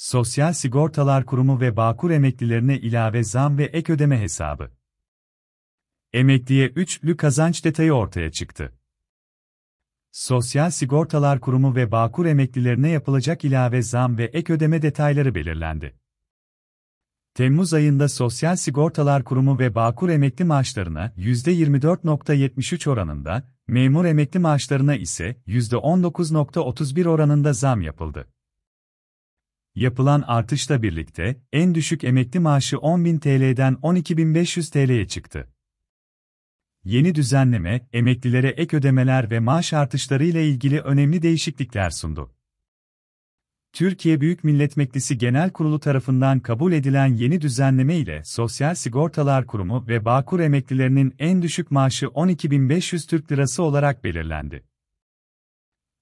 Sosyal Sigortalar Kurumu ve Bağkur emeklilerine ilave zam ve ek ödeme hesabı. Emekliye üçlü kazanç detayı ortaya çıktı. Sosyal Sigortalar Kurumu ve Bağkur emeklilerine yapılacak ilave zam ve ek ödeme detayları belirlendi. Temmuz ayında Sosyal Sigortalar Kurumu ve Bağkur emekli maaşlarına %24.73 oranında, memur emekli maaşlarına ise %19.31 oranında zam yapıldı. Yapılan artışla birlikte en düşük emekli maaşı 10.000 TL'den 12.500 TL'ye çıktı. Yeni düzenleme, emeklilere ek ödemeler ve maaş artışları ile ilgili önemli değişiklikler sundu. Türkiye Büyük Millet Meclisi Genel Kurulu tarafından kabul edilen yeni düzenleme ile Sosyal Sigortalar Kurumu ve Bağkur emeklilerinin en düşük maaşı 12.500 Türk Lirası olarak belirlendi.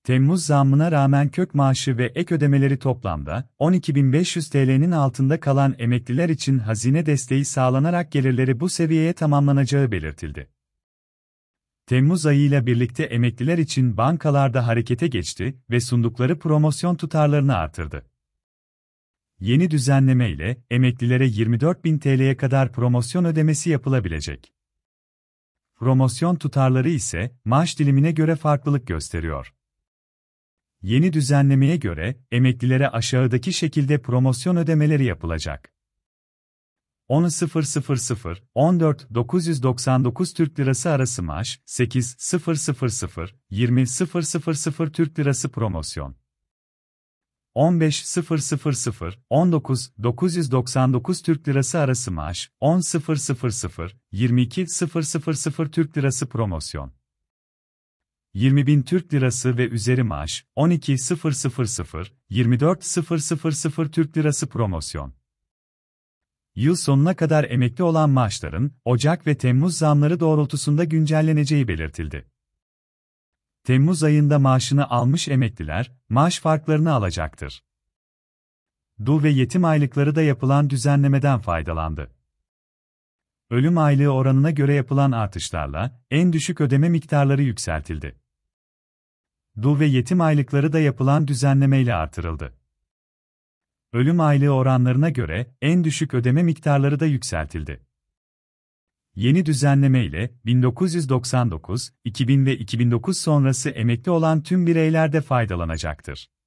Temmuz zammına rağmen kök maaşı ve ek ödemeleri toplamda 12.500 TL'nin altında kalan emekliler için hazine desteği sağlanarak gelirleri bu seviyeye tamamlanacağı belirtildi. Temmuz ayıyla birlikte emekliler için bankalarda harekete geçti ve sundukları promosyon tutarlarını artırdı. Yeni düzenleme ile emeklilere 24.000 TL'ye kadar promosyon ödemesi yapılabilecek. Promosyon tutarları ise maaş dilimine göre farklılık gösteriyor. Yeni düzenlemeye göre emeklilere aşağıdaki şekilde promosyon ödemeleri yapılacak. 10.000 14.999 Türk Lirası arası maaş, 8.000 20.000 Türk Lirası promosyon. 15.000 19.999 Türk Lirası arası maaş, 10.000 22.000 Türk Lirası promosyon. 20 bin Türk Lirası ve üzeri maaş, 12.000, 24.000 Türk Lirası promosyon. Yıl sonuna kadar emekli olan maaşların, Ocak ve Temmuz zamları doğrultusunda güncelleneceği belirtildi. Temmuz ayında maaşını almış emekliler, maaş farklarını alacaktır. Dul ve yetim aylıkları da yapılan düzenlemeden faydalandı ölüm aylığı oranına göre yapılan artışlarla en düşük ödeme miktarları yükseltildi dul ve yetim aylıkları da yapılan düzenlemeyle artırıldı. Ölüm aylığı oranlarına göre en düşük ödeme miktarları da yükseltildi. Yeni düzenleme ile 1999, 2000 ve 2009 sonrası emekli olan tüm bireyler de faydalanacaktır.